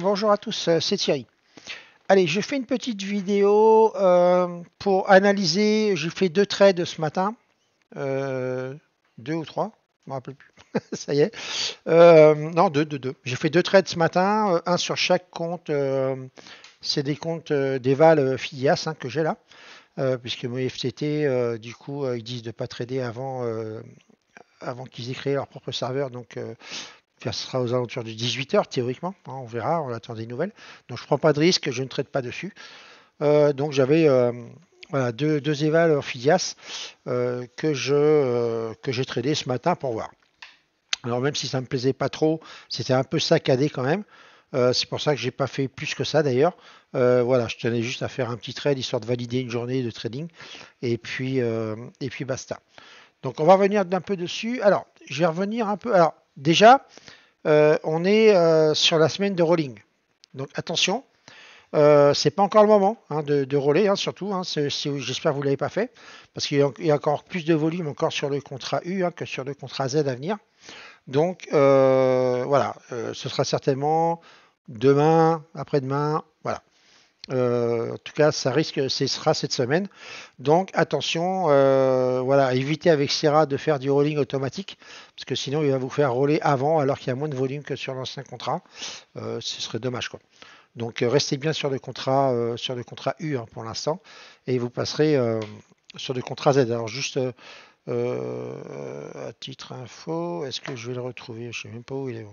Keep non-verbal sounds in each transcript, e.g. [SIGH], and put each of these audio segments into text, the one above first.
bonjour à tous, euh, c'est Thierry. Allez, je fais une petite vidéo euh, pour analyser. J'ai fait deux trades ce matin, euh, deux ou trois, je me rappelle plus. [LAUGHS] Ça y est, non deux, deux, deux. J'ai fait deux trades ce matin, un sur chaque compte. c'est des comptes d'Eval Filias hein, que j'ai là, puisque mon FTT, du coup, ils disent de pas trader avant avant qu'ils aient créé leur propre serveur. Donc, ça sera aux alentours de 18h théoriquement, hein, on verra, on attend des nouvelles. Donc je ne prends pas de risque, je ne traite pas dessus. Euh, donc j'avais euh, deux, deux évals Orphidias euh, que j'ai tradé ce matin pour voir. Alors même si ça ne me plaisait pas trop, c'était un peu saccadé quand même. c'est pour ça que je n'ai pas fait plus que ça d'ailleurs. voilà, je tenais juste à faire un petit trade histoire de valider une journée de trading et puis et puis basta. Donc on va revenir d'un peu dessus. Alors je vais revenir un peu. Alors Déjà, euh, on est euh, sur la semaine de rolling. Donc attention, ce euh, c'est pas encore le moment hein, de, de, roller, hein, surtout. Hein, j'espère que vous ne l'avez pas fait, parce qu'il y, a encore plus de volume encore sur le contrat U que sur le contrat Z à venir. Donc voilà, ce sera certainement demain, après-demain, voilà. Euh, en tout cas, ça risque, ce sera cette semaine. Donc attention, euh, voilà, évitez avec Sierra de faire du rolling automatique, parce que sinon il va vous faire roller avant alors qu'il y a moins de volume que sur l'ancien contrat. Euh, ce serait dommage quoi. Donc restez bien sur le contrat, sur le contrat U hein, pour l'instant, et vous passerez sur le contrat Z. Alors juste à titre info, est-ce que je vais le retrouver Je sais même pas où il est.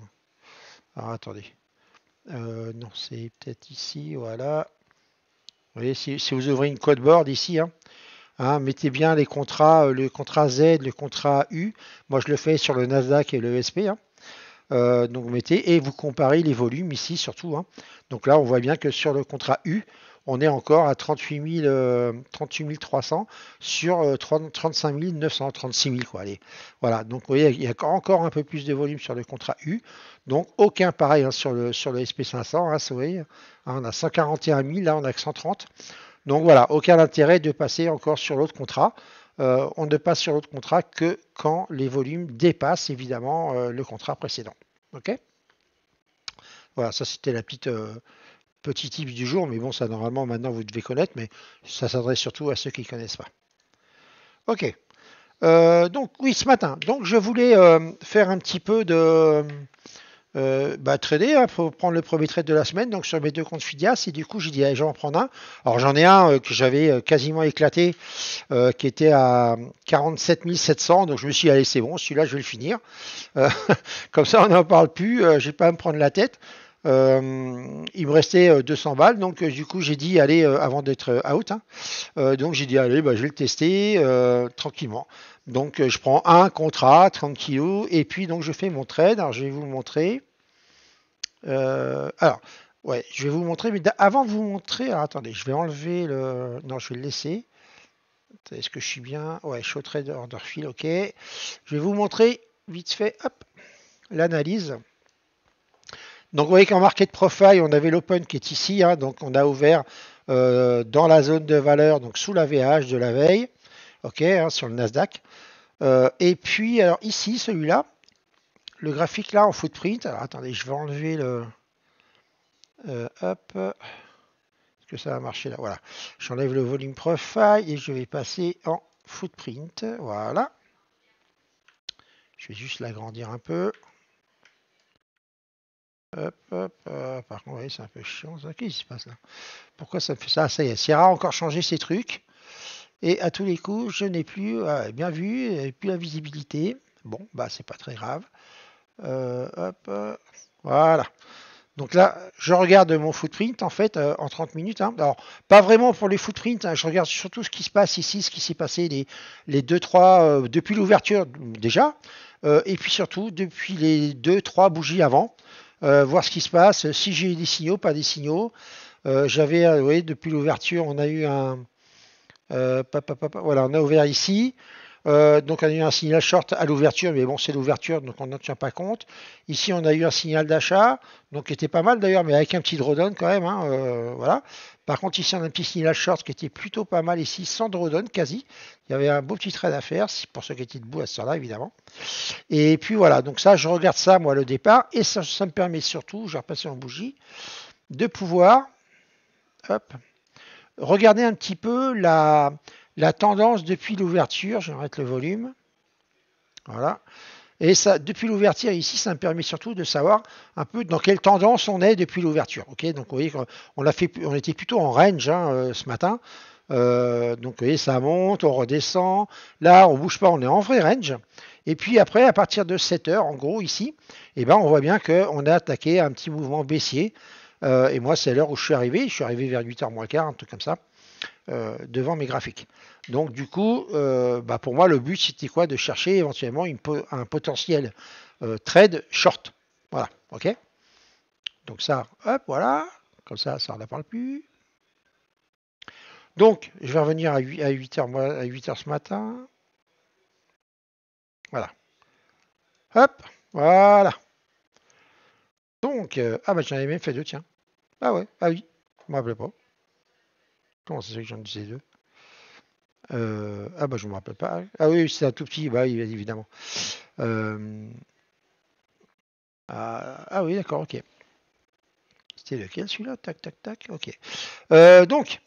Alors attendez. non, c'est peut-être ici, voilà. Vous si, vous ouvrez une code board ici, hein, hein, mettez bien les contrats, euh, le contrat Z, le contrat U. Moi, je le fais sur le Nasdaq et le SP. Hein. Euh, donc, vous mettez et vous comparez les volumes ici, surtout. Donc là, on voit bien que sur le contrat U, on est encore à 38, 300 euh, sur 35 900, 36 000. Quoi, allez. Voilà, donc vous voyez, il y a encore un peu plus de volume sur le contrat U. Donc aucun pareil hein, sur, le, sur le SP500, hein, vous hein, on a 141 000, là on a que 130. Donc voilà, aucun intérêt de passer encore sur l'autre contrat. Euh, on ne passe sur l'autre contrat que quand les volumes dépassent évidemment euh, le contrat précédent. OK voilà, ça c'était la petite, petit tip du jour, mais bon, ça normalement maintenant vous devez connaître, mais ça s'adresse surtout à ceux qui ne connaissent pas. Ok. Euh, donc oui, ce matin. Donc je voulais euh, faire un petit peu de euh, bah, trader hein, pour prendre le premier trade de la semaine. Donc sur mes deux comptes Fidias et du coup j'ai dit allez, je vais en prendre un. Alors j'en ai un euh, que j'avais quasiment éclaté, qui était à 47 700. Donc je me suis dit c'est bon, celui-là je vais le finir. [LAUGHS] comme ça on n'en parle plus, je vais pas à me prendre la tête. Euh, il me restait 200 euh, balles, donc euh, du coup j'ai dit allez avant d'être out. Hein. donc j'ai dit allez, bah, je vais le tester tranquillement. Donc je prends un contrat, 30 et puis donc je fais mon trade. Alors je vais vous montrer. alors ouais, je vais vous montrer, mais avant de vous montrer, attendez, je vais enlever le, non, je vais le laisser. Est-ce que je suis bien Ouais, show trade order fill. ok. Je vais vous montrer vite fait, hop, l'analyse. Donc vous voyez qu'en market profile, on avait l'open qui est ici, hein. donc on a ouvert euh, dans la zone de valeur, donc sous la VH de la veille, ok, hein, sur le Nasdaq. Euh, et puis alors ici, celui-là, le graphique là en footprint, alors attendez, je vais enlever le. Euh, hop. Est-ce que ça va marcher là Voilà. J'enlève le volume profile et je vais passer en footprint. Voilà. Je vais juste l'agrandir un peu. Hop, hop, Par contre, oui, c'est un peu chiant. Qu'est-ce qui se passe là Pourquoi ça me fait ça Ça y est, Sierra a encore changé ses trucs. Et à tous les coups, je n'ai plus euh, bien vu, plus la visibilité. Bon, bah c'est pas très grave. Euh, voilà. Donc là, je regarde mon footprint en fait euh, en 30 minutes. Hein. Alors, pas vraiment pour les footprints, hein. je regarde surtout ce qui se passe ici, ce qui s'est passé les, les trois depuis l'ouverture déjà, et puis surtout depuis les deux, trois bougies avant. Euh, voir ce qui se passe, si j'ai eu des signaux, pas des signaux. Euh, j'avais, euh, depuis l'ouverture, on a eu un. voilà, on a ouvert ici. Euh, donc on a eu un signal short à l'ouverture, mais bon c'est l'ouverture, donc on n'en tient pas compte. Ici on a eu un signal d'achat, donc qui était pas mal d'ailleurs, mais avec un petit drawdown quand même. Hein, euh, voilà. Par contre ici on a un petit signal short qui était plutôt pas mal ici, sans drawdown quasi. Il y avait un beau petit trade à faire, pour ceux qui étaient debout à ce là évidemment. Et puis voilà, donc ça je regarde ça moi le départ, et ça, me permet surtout, je vais repasser en bougie, de pouvoir regarder un petit peu la, la tendance depuis l'ouverture, je vais arrêter le volume, voilà, et ça, depuis l'ouverture ici, ça me permet surtout de savoir un peu dans quelle tendance on est depuis l'ouverture. Ok, donc vous voyez qu'on fait, on était plutôt en range hein, euh, ce matin. Euh, donc vous voyez, ça monte, on redescend. Là, on bouge pas, on est en vrai range. Et puis après, à partir de 7 h en gros ici, eh ben, on voit bien qu'on a attaqué un petit mouvement baissier. Euh, et moi, c'est l'heure où je suis arrivé. Je suis arrivé vers 8h moins un truc comme ça. Euh, devant mes graphiques. Donc du coup, euh, bah, pour moi, le but, c'était quoi De chercher éventuellement une un potentiel euh, trade short. Voilà, ok Donc ça, hop, voilà. Comme ça, ça ne parle plus. Donc, je vais revenir à 8h, à 8 ce matin. Voilà. Hop, voilà. Donc, ah bah j'en avais même fait deux, tiens. Ah ouais, ah oui, je me pas. Comment ça que j'en disais deux euh, Ah bah je me rappelle pas. Ah oui, c'est un tout petit, bah évidemment. Euh, ah, ah, oui, d'accord, ok. C'était lequel celui-là Tac, tac, tac, ok. Euh, donc,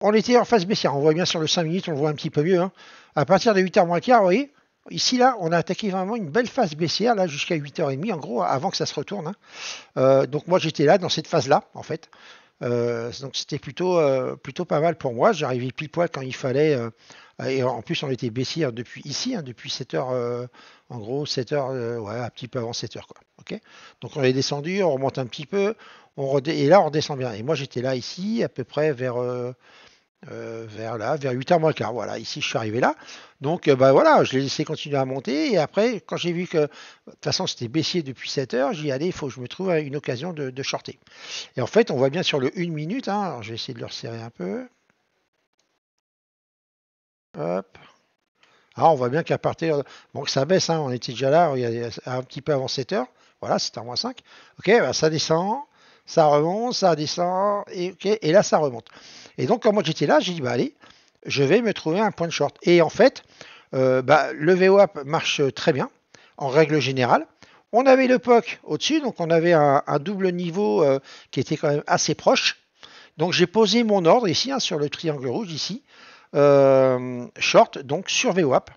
on était en phase baissière. On voit bien sur le 5 minutes, on le voit un petit peu mieux. Hein. À partir de 8h moins quart, vous voyez, ici là, on a attaqué vraiment une belle phase baissière, là jusqu'à 8h30, en gros, avant que ça se retourne. Hein. donc moi j'étais là, dans cette phase-là, en fait. Euh, donc c'était plutôt, euh, plutôt pas mal pour moi. J'arrivais pile poil quand il fallait. Euh, et en plus, on était baissier hein, depuis ici, hein, depuis 7 h en gros 7 h ouais, un petit peu avant 7 h Quoi, OK donc on est descendu, on remonte un petit peu, on et là on redescend bien. Et moi j'étais là ici, à peu près vers euh, vers là, vers 8h moins quart. Voilà, ici je suis arrivé là. Donc ben voilà, je l'ai laissé continuer à monter. Et après, quand j'ai vu que de toute façon c'était baissier depuis 7 h j'ai dit il faut que je me trouve une occasion de, shorter. Et en fait, on voit bien sur le 1 minute, hein. alors je vais essayer de le resserrer un peu. Hop. Ah, on voit bien qu'à partir. Bon, ça baisse, hein. on était déjà là, un petit peu avant 7 h Voilà, c'était à moins 5. Ok, bah, ça descend, ça remonte, ça descend, et, ok, et là ça remonte. Et donc, quand moi j'étais là, j'ai dit, bah allez, je vais me trouver un point de short. Et en fait, euh, bah, le VOAP marche très bien, en règle générale. On avait le POC au-dessus, donc on avait un, double niveau euh, qui était quand même assez proche. Donc j'ai posé mon ordre ici, hein, sur le triangle rouge ici, euh, short, donc sur VWAP.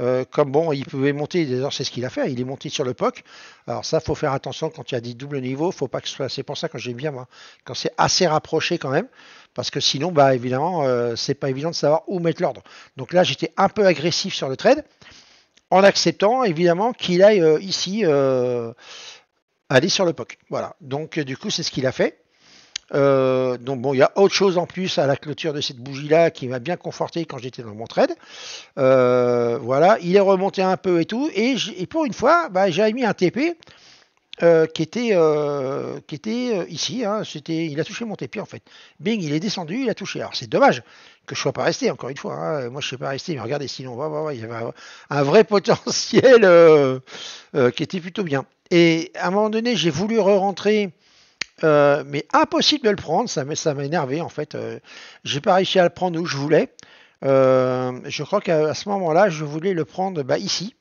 Euh, comme bon, il pouvait monter, d'ailleurs c'est ce qu'il a fait, il est monté sur le POC. Alors ça, faut faire attention quand il y a des doubles niveaux, faut pas que ce soit. C'est pour ça que j'aime bien quand c'est assez rapproché quand même, parce que sinon, bah évidemment, euh, c'est pas évident de savoir où mettre l'ordre. Donc là, j'étais un peu agressif sur le trade, en acceptant évidemment qu'il aille euh, ici aller sur le POC. Voilà. Donc du coup, c'est ce qu'il a fait. Euh, donc bon, il y a autre chose en plus à la clôture de cette bougie-là qui m'a bien conforté quand j'étais dans mon trade. Euh, voilà, il est remonté un peu et tout. Et, pour une fois, bah, j'avais mis un TP. Euh, qui était, qui était ici. Hein. c'était, il a touché mon TP en fait. Bing, il est descendu, il a touché. Alors c'est dommage que je sois pas resté. Encore une fois, hein. moi je suis pas resté. Mais regardez, sinon, il y avait un, un vrai [LAUGHS] potentiel qui était plutôt bien. Et à un moment donné, j'ai voulu re-rentrer euh, mais impossible de le prendre, ça m'a énervé en fait. Euh, j'ai pas réussi à le prendre où je voulais. Euh, je crois qu'à ce moment-là, je voulais le prendre bah, ici.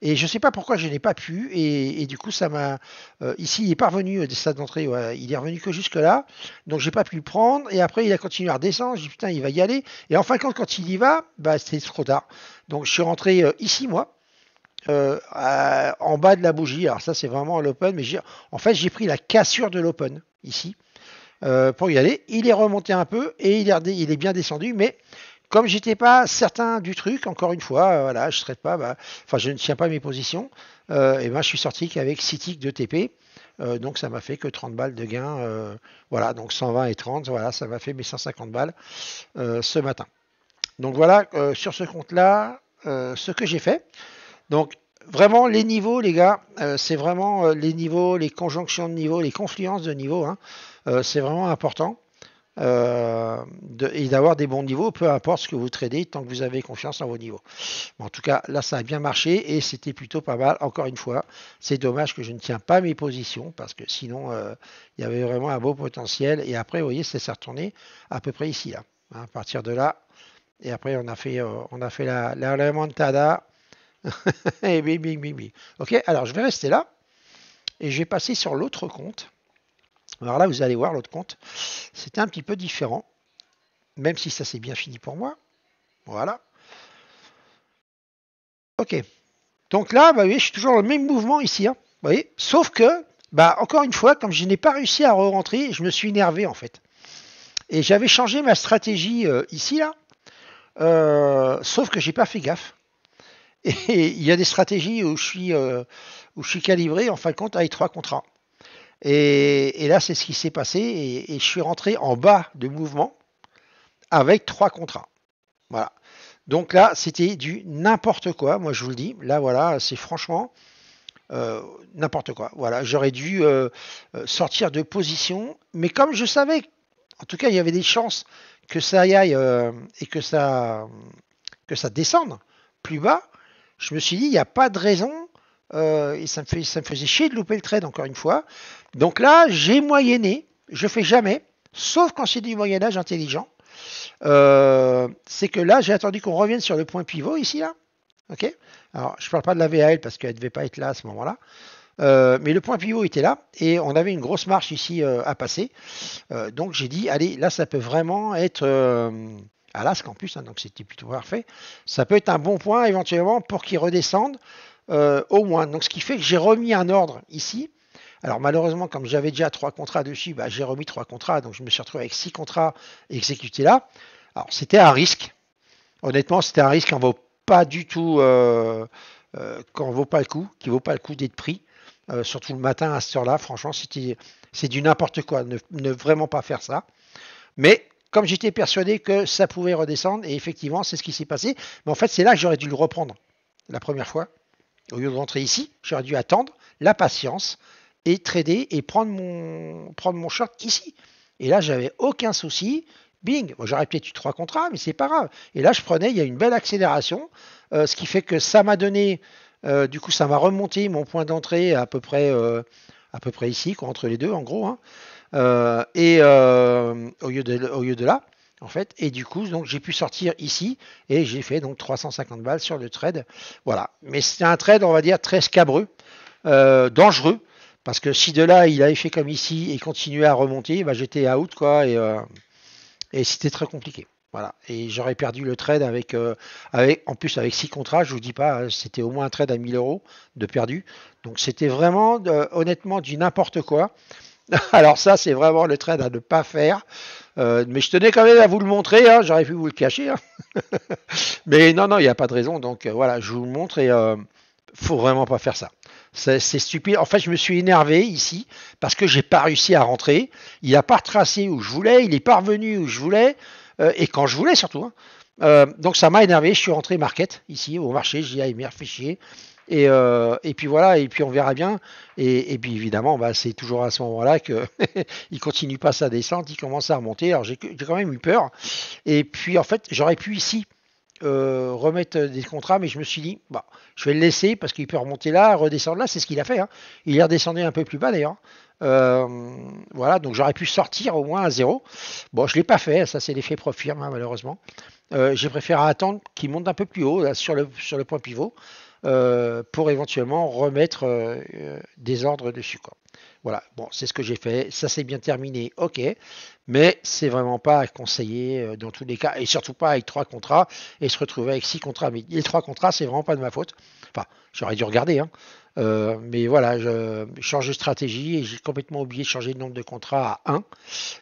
Et je ne sais pas pourquoi je n'ai pas pu. Et, du coup, ça m'a. ici, il est pas revenu des stades d'entrée. Ouais, il est revenu que jusque-là. Donc, j'ai pas pu le prendre. Et après, il a continué à redescendre. J'ai dit, putain, il va y aller. Et en fin de compte, quand il y va, bah, c'était trop tard. Donc, je suis rentré ici, moi. Euh, en bas de la bougie. Alors ça, c'est vraiment l'open, mais en fait, j'ai pris la cassure de l'open ici euh, pour y aller. Il est remonté un peu et il est, il est bien descendu, mais comme j'étais pas certain du truc, encore une fois, euh, voilà, je serais pas, bah, enfin, je ne tiens pas mes positions. et ben, je suis sorti avec 6 ticks de TP. donc ça m'a fait que 30 balles de gain. voilà, donc 120 et 30, voilà, ça m'a fait mes 150 balles ce matin. Donc voilà, sur ce compte-là, ce que j'ai fait. Donc, vraiment, les niveaux, les gars, euh, c'est vraiment euh, les niveaux, les conjonctions de niveaux, les confluences de niveaux. Hein, euh, c'est vraiment important. et d'avoir des bons niveaux, peu importe ce que vous tradez, tant que vous avez confiance en vos niveaux. en tout cas, là, ça a bien marché et c'était plutôt pas mal. Encore une fois, c'est dommage que je ne tiens pas mes positions parce que sinon, il y avait vraiment un beau potentiel. Et après, vous voyez, ça s'est retourné à peu près ici, là. Hein, à partir de là. Et après, on a fait, on a fait la, la remontada [LAUGHS] et Ok, alors je vais rester là et je vais passer sur l'autre compte. Alors là, vous allez voir l'autre compte. C'était un petit peu différent, même si ça s'est bien fini pour moi. Voilà. Ok. Donc là, bah, vous voyez, je suis toujours le même mouvement ici. Hein. Vous voyez Sauf que, bah, encore une fois, comme je n'ai pas réussi à re rentrer je me suis énervé en fait. Et j'avais changé ma stratégie euh, ici, là. Euh, sauf que j'ai pas fait gaffe il y a des stratégies où je suis, euh, où je suis calibré, en fin de compte, avec trois contrats. Et, là, c'est ce qui s'est passé. Et, je suis rentré en bas de mouvement avec trois contrats. Voilà. Donc là, c'était du n'importe quoi, moi je vous le dis. Là, voilà, c'est franchement euh, n'importe quoi. Voilà, j'aurais dû euh, sortir de position. Mais comme je savais, en tout cas, il y avait des chances que ça aille et que ça, que ça descende plus bas, je me suis dit, il n'y a pas de raison. Euh, et ça me, ça me faisait chier de louper le trade, encore une fois. Donc là, j'ai moyenné. Je fais jamais, sauf quand c'est du Moyen-Âge intelligent. Euh, c'est que là, j'ai attendu qu'on revienne sur le point pivot ici, là. OK Alors, je ne parle pas de la VAL parce qu'elle ne devait pas être là à ce moment-là. Euh, mais le point pivot était là et on avait une grosse marche ici à passer. donc j'ai dit, allez, là ça peut vraiment être à en plus, hein, donc c'était plutôt parfait. Ça peut être un bon point éventuellement pour qu'il redescende euh, au moins. Donc ce qui fait que j'ai remis un ordre ici. Alors malheureusement, comme j'avais déjà trois contrats dessus, bah, j'ai remis trois contrats, donc je me suis retrouvé avec six contrats exécutés là. Alors c'était un risque. Honnêtement, c'était un risque qui ne vaut pas du tout, euh, euh, vaut pas le coup, qui vaut pas le coup d'être pris. Euh, surtout le matin à cette heure-là, franchement, c'est du n'importe quoi. ne, vraiment pas faire ça. Mais comme j'étais persuadé que ça pouvait redescendre, et effectivement, c'est ce qui s'est passé. Mais en fait, c'est là que j'aurais dû le reprendre la première fois. Au lieu de rentrer ici, j'aurais dû attendre la patience et trader et prendre mon, prendre mon short ici. Et là, j'avais aucun souci. Bing, j'aurais peut-être eu trois contrats, mais c'est pas grave. Et là, je prenais, il y a une belle accélération, euh, ce qui fait que ça m'a donné, euh, du coup, ça m'a remonté mon point d'entrée à peu près, euh, à peu près ici, entre les deux, en gros. Hein. Euh, et euh, au lieu, de, là, en fait. Et du coup, donc j'ai pu sortir ici et j'ai fait donc 350 balles sur le trade. Voilà. Mais c'était un trade, on va dire, très scabreux, euh, dangereux. Parce que si de là il avait fait comme ici et continuait à remonter, bah, j'étais out quoi et, c'était très compliqué. Voilà. Et j'aurais perdu le trade avec, avec, en plus avec six contrats, je vous dis pas, hein, c'était au moins un trade à 1000 euros de perdu. Donc c'était vraiment, honnêtement, du n'importe quoi. [LAUGHS] Alors ça, c'est vraiment le trade à ne pas faire. Euh, mais je tenais quand même à vous le montrer, hein. j'aurais pu vous le cacher. Hein. [LAUGHS] mais non, non, il n'y a pas de raison. Donc euh, voilà, je vous le montre et euh, faut vraiment pas faire ça. C'est stupide. En fait, je me suis énervé ici parce que j'ai pas réussi à rentrer. Il n'a pas tracé où je voulais, il est pas revenu où je voulais, et quand je voulais surtout. Hein. donc ça m'a énervé, je suis rentré market ici au marché, j'y ai mis un fichier, euh, et, puis voilà, et puis on verra bien. Et, puis évidemment, bah, c'est toujours à ce moment-là qu'il [LAUGHS] ne continue pas sa descente, il commence à remonter. Alors j'ai quand même eu peur. Et puis en fait, j'aurais pu ici euh, remettre des contrats, mais je me suis dit, bah, je vais le laisser parce qu'il peut remonter là, redescendre là. C'est ce qu'il a fait. Hein. Il est redescendu un peu plus bas d'ailleurs. Euh, voilà, donc j'aurais pu sortir au moins à zéro. Bon, je ne l'ai pas fait, ça c'est l'effet profirme hein, malheureusement. j'ai préféré attendre qu'il monte un peu plus haut sur le point pivot. Euh, pour éventuellement remettre euh, euh, des ordres dessus. Voilà, bon, c'est ce que j'ai fait. Ça s'est bien terminé, ok. Mais c'est vraiment pas à conseiller dans tous les cas, et surtout pas avec trois contrats et se retrouver avec six contrats. Mais les trois contrats, c'est vraiment pas de ma faute. Enfin, j'aurais dû regarder, hein. mais voilà, je change de stratégie et j'ai complètement oublié de changer le nombre de contrats à un,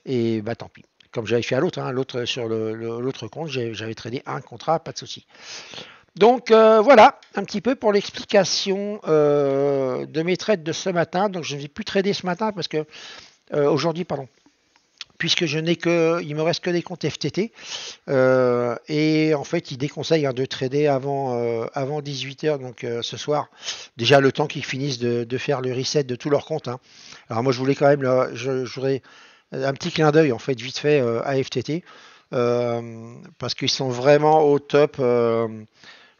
Et bah tant pis. Comme j'avais fait à l'autre, hein, l'autre sur l'autre compte, j'avais tradé un contrat, pas de souci. Donc euh, voilà, un petit peu pour l'explication euh, de mes trades de ce matin. Donc je ne vais plus trader ce matin parce que euh, aujourd'hui, pardon, puisque je n'ai que, il me reste que des comptes FTT et en fait, ils déconseillent hein, de trader avant avant 18 h donc ce soir. Déjà le temps qu'ils finissent de, faire le reset de tous leurs comptes. Hein. Alors moi, je voulais quand même, là, je, voudrais un petit clin d'œil en fait vite fait à FTT parce qu'ils sont vraiment au top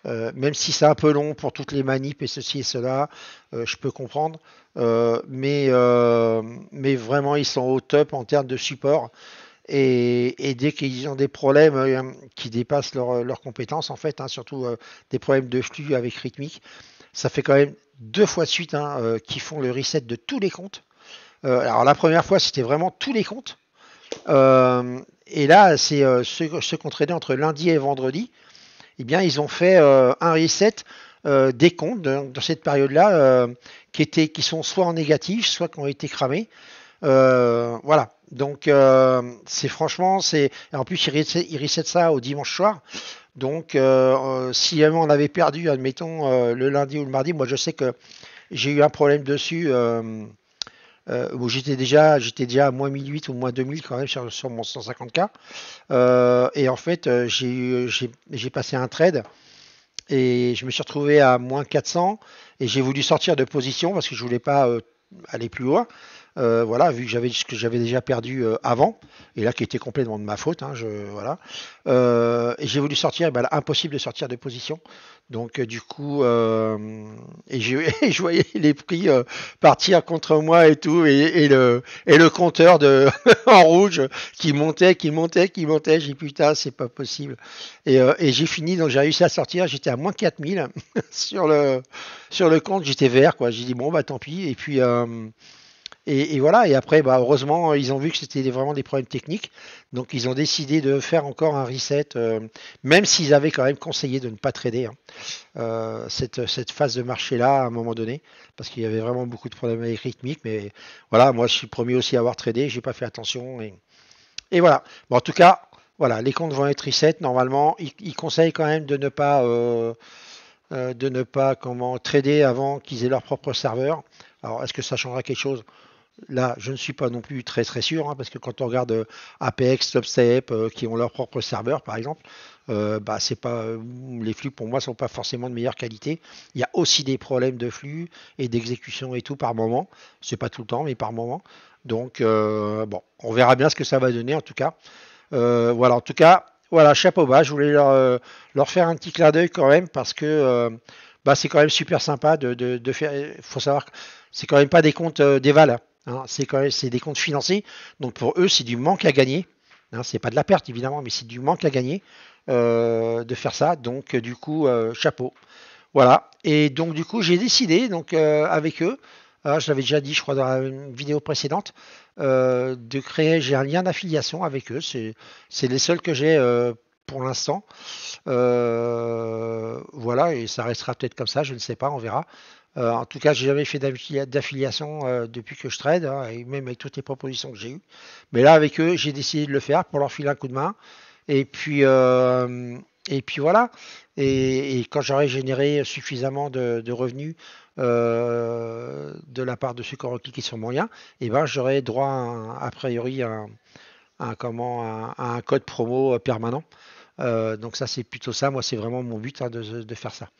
euh, même si c'est un peu long pour toutes les manips et ceci et cela, euh, je peux comprendre. Euh, mais, vraiment, ils sont au top en termes de support. Et, dès qu'ils ont des problèmes qui dépassent leurs compétences, en fait, hein, surtout des problèmes de flux avec rythmique, ça fait quand même deux fois de suite hein, qu'ils font le reset de tous les comptes. alors la première fois, c'était vraiment tous les comptes. et là, c'est ceux, qu'on traînait entre lundi et vendredi eh bien, ils ont fait euh, un reset euh, des comptes dans cette période-là euh, qui, étaient, qui sont soit en négatif, soit qui ont été cramés. voilà. Donc c'est franchement, c'est en plus ils reset, ça au dimanche soir. Donc si on avait perdu, admettons le lundi ou le mardi, moi je sais que j'ai eu un problème dessus euh, j'étais déjà, à moins 1008 ou moins 2000 quand même sur, mon 150K. Euh, et en fait, euh, j'ai passé un trade et je me suis retrouvé à moins 400 et j'ai voulu sortir de position parce que je ne voulais pas aller plus loin. Euh, voilà, vu que j'avais ce que j'avais déjà perdu euh, avant, et là qui était complètement de ma faute, hein, je, voilà. Euh, et j'ai voulu sortir, et ben, impossible de sortir de position. Donc du coup, [LAUGHS] et, je voyais les prix partir contre moi et tout, et, le et le compteur de [LAUGHS] en rouge qui montait, qui montait, qui montait. J'ai putain, c'est pas possible. Et, et j'ai fini, donc j'ai réussi à sortir. J'étais à moins 4000 [LAUGHS] sur le sur le compte. J'étais vert, quoi. J'ai dit bon bah tant pis. Et puis et, voilà, et après, bah, heureusement, ils ont vu que c'était vraiment des problèmes techniques. Donc, ils ont décidé de faire encore un reset, euh, même s'ils avaient quand même conseillé de ne pas trader hein. euh, cette, phase de marché-là à un moment donné, parce qu'il y avait vraiment beaucoup de problèmes avec rythmique. Mais voilà, moi, je suis promis aussi à avoir tradé, j'ai pas fait attention. Et, voilà. en tout cas, voilà, les comptes vont être reset. Normalement, ils, conseillent quand même de ne pas. Euh, de ne pas comment trader avant qu'ils aient leur propre serveur. Alors est-ce que ça changera quelque chose Là, je ne suis pas non plus très très sûr, hein, parce que quand on regarde euh, Apex, APX, euh, qui ont leur propre serveur par exemple, euh, bah, c'est pas, les flux pour moi ne sont pas forcément de meilleure qualité. Il y a aussi des problèmes de flux et d'exécution et tout par moment. n'est pas tout le temps, mais par moment. Donc bon, on verra bien ce que ça va donner en tout cas. voilà, en tout cas, voilà, chapeau bas. Je voulais leur, faire un petit clin d'œil quand même parce que bah, c'est quand même super sympa de, faire. Il faut savoir que c'est quand même pas des comptes d'éval. Hein, c'est des comptes financiers, donc pour eux, c'est du manque à gagner. Hein, c'est pas de la perte évidemment, mais c'est du manque à gagner euh, de faire ça. Donc euh, du coup, euh, chapeau. Voilà. Et donc du coup, j'ai décidé donc avec eux, hein, je l'avais déjà dit, je crois dans une vidéo précédente, de créer. J'ai un lien d'affiliation avec eux. C'est les seuls que j'ai pour l'instant. voilà, et ça restera peut-être comme ça, je ne sais pas, on verra. Euh, en tout cas, j'ai jamais fait d'affiliation euh, depuis que je trade, hein, même avec toutes les propositions que j'ai eues. Mais là, avec eux, j'ai décidé de le faire pour leur filer un coup de main. Et puis, euh, et puis voilà. Et, quand j'aurai généré suffisamment de, revenus de la part de ceux qui ont cliqué sur mon lien, eh ben, j'aurai droit a priori comment, à, un code promo permanent. Euh, donc ça, c'est plutôt ça. Moi, c'est vraiment mon but hein, de, faire ça.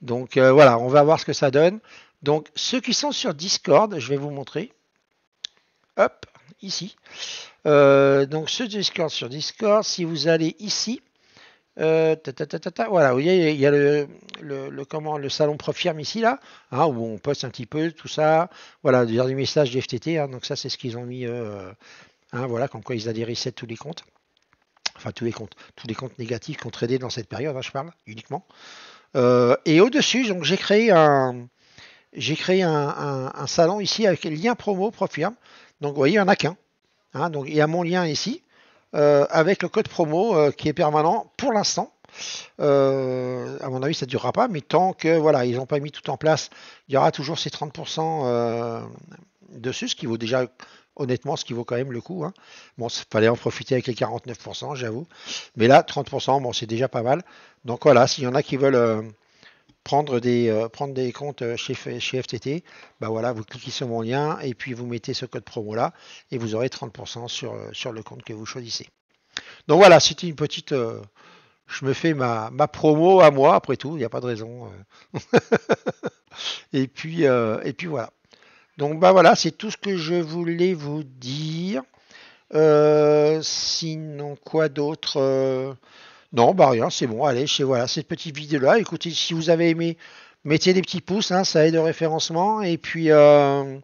Donc euh, voilà, on va voir ce que ça donne. Donc ceux qui sont sur Discord, je vais vous montrer. Hop, ici. Euh, donc ceux de Discord sur Discord, si vous allez ici. voilà, vous voyez, il y a le, comment, le salon Profirme ici, là, hein, où on poste un petit peu tout ça. Voilà, des du message du donc, ça, c'est ce qu'ils ont mis. Hein, voilà, comme quoi ils adhérissaient tous les comptes enfin tous les comptes, tous les comptes négatifs qui ont dans cette période, hein, je parle uniquement. Euh, et au-dessus, donc j'ai créé un j'ai créé un, salon ici avec les lien promo Profirme. Donc vous voyez, il n'y en a qu'un. Hein. donc il y a mon lien ici euh, avec le code promo euh, qui est permanent pour l'instant. Euh, à mon avis, ça ne durera pas, mais tant que voilà, ils n'ont pas mis tout en place, il y aura toujours ces 30% dessus, ce qui vaut déjà honnêtement, ce qui vaut quand même le coup. Hein. Bon, il fallait en profiter avec les 49%, j'avoue. Mais là, 30%, bon, c'est déjà pas mal. Donc voilà, s'il y en a qui veulent euh, prendre, des, euh, prendre des comptes euh, chez, chez FTT, bah voilà, vous cliquez sur mon lien et puis vous mettez ce code promo là et vous aurez 30% sur, sur le compte que vous choisissez. Donc voilà, c'était une petite. je me fais ma, ma, promo à moi, après tout, il n'y a pas de raison. [LAUGHS] et, puis, et puis voilà. Donc bah voilà, c'est tout ce que je voulais vous dire. Euh, sinon quoi d'autre euh, Non, bah rien, c'est bon. Allez, c'est voilà cette petite vidéo là. Écoutez, si vous avez aimé, mettez des petits pouces, hein, ça aide au référencement. Et puis euh,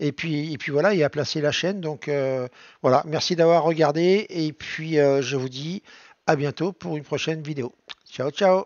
et puis et puis voilà, il à placer la chaîne. Donc voilà, merci d'avoir regardé. Et puis je vous dis à bientôt pour une prochaine vidéo. Ciao ciao.